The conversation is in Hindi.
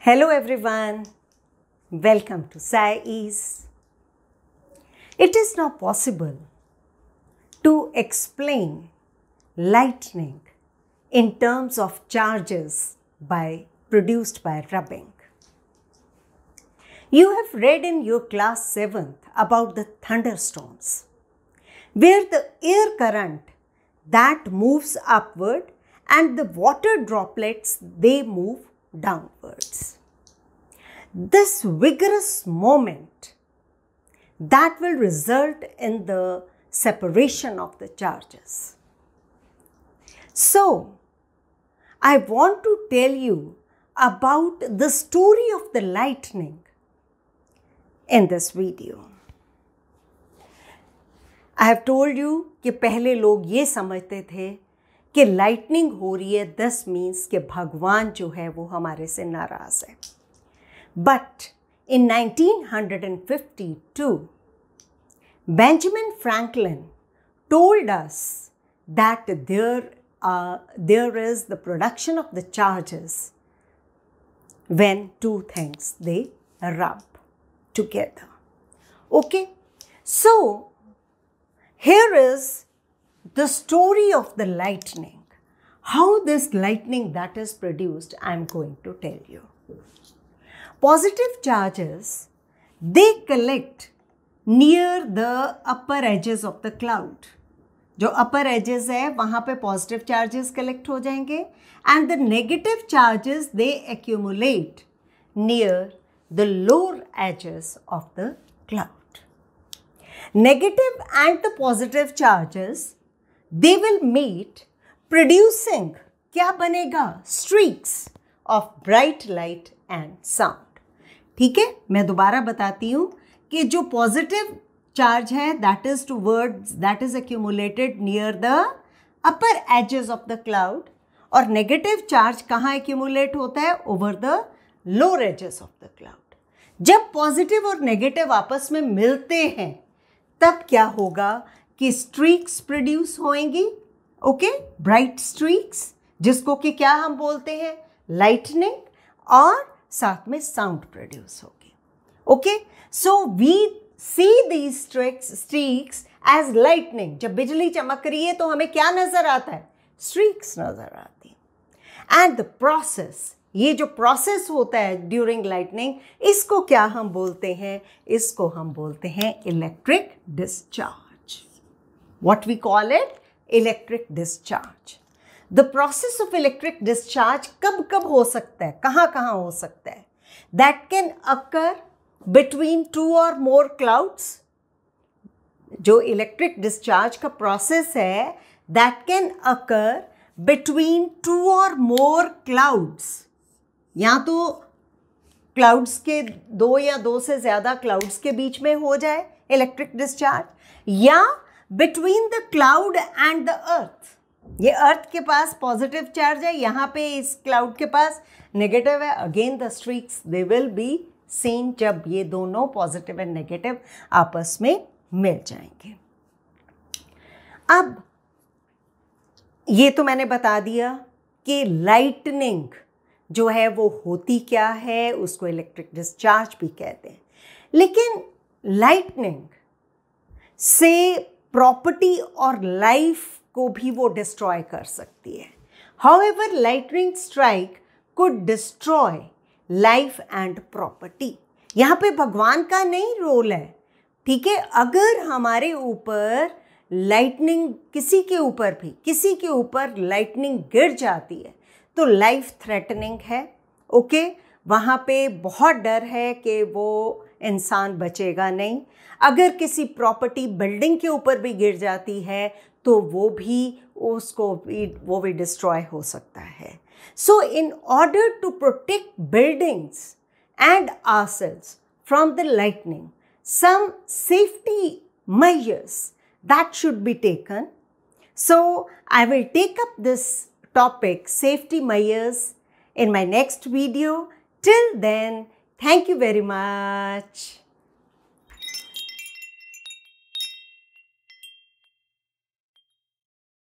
Hello everyone, welcome to Sai Ease. It is now possible to explain lightning in terms of charges by produced by rubbing. You have read in your class 7th about the thunderstorms, where the air current that moves upward and the water droplets they move down words. This vigorous moment that will result in the separation of the charges. So, I want to tell you about the story of the lightning in this video. I have told you कि पहले लोग ये समझते थे कि लाइटनिंग हो रही है दस मीन्स कि भगवान जो है वो हमारे से 1952 Benjamin Franklin told us that uh, there is the production of the charges when two things they rub together okay so here is the story of the lightning, how this lightning that is produced, I am going to tell you. Positive charges, they collect near the upper edges of the cloud. जो अपर एजेस है वहाँ पे पॉजिटिव चार्जेस कलेक्ट हो जाएंगे and the negative charges they accumulate near the lower edges of the cloud negative and the positive charges they will meet producing क्या बनेगा streaks of bright light and sound ठीक है मैं दोबारा बताती हूँ कि जो पॉजिटिव चार्ज है that is towards that is accumulated near the upper edges of the cloud और नेगेटिव चार्ज कहाँ एक्यूमुलेट होता है over the lower edges of the cloud जब पॉजिटिव और नेगेटिव आपस में मिलते हैं तब क्या होगा कि स्ट्रीक्स प्रोड्यूस होएंगी ओके ब्राइट स्ट्रीक्स जिसको कि क्या हम बोलते हैं लाइटनिंग और साथ में साउंड प्रोड्यूस होगी okay so we see the streaks streaks as lightning जब बिजली चमक रही है तो हमें क्या नज़र आता है स्ट्रीक्स नज़र आती है एंड द प्रोसेस ये जो प्रोसेस होता है ड्यूरिंग लाइटनिंग इसको क्या हम बोलते हैं इसको हम बोलते हैं electric discharge What we call it electric discharge. The process of electric discharge कब कब हो सकता है कहाँ कहाँ हो सकता है that can occur between two or more clouds जो इलेक्ट्रिक डिस्चार्ज का प्रोसेस है that can occur between two or more clouds या तो क्लाउड्स के दो या दो से ज़्यादा क्लाउड्स के बीच में हो जाए इलेक्ट्रिक डिस्चार्ज या between the cloud and the earth ये अर्थ के पास पॉजिटिव चार्ज है यहाँ पे इस क्लाउड के पास नेगेटिव है again the streaks they will be same जब ये दोनों पॉजिटिव एंड नेगेटिव आपस में मिल जाएंगे अब ये तो मैंने बता दिया कि लाइटनिंग जो है वो होती क्या है उसको इलेक्ट्रिक डिस्चार्ज भी कहते हैं लेकिन लाइटनिंग से प्रॉपर्टी और लाइफ को भी वो डिस्ट्रॉय कर सकती है however lightning strike could destroy life and property यहाँ पे भगवान का नहीं रोल है ठीक है अगर हमारे ऊपर लाइटनिंग किसी के ऊपर भी किसी के ऊपर लाइटनिंग गिर जाती है तो लाइफ थ्रेटनिंग है ओके okay? वहाँ पे बहुत डर है कि वो इंसान बचेगा नहीं अगर किसी प्रॉपर्टी बिल्डिंग के ऊपर भी गिर जाती है तो वो भी उसको भी वो भी डिस्ट्रॉय हो सकता है so in order to protect buildings and ourselves from the lightning some safety measures that should be taken so I will take up this topic safety measures in my next video Till then, thank you very much.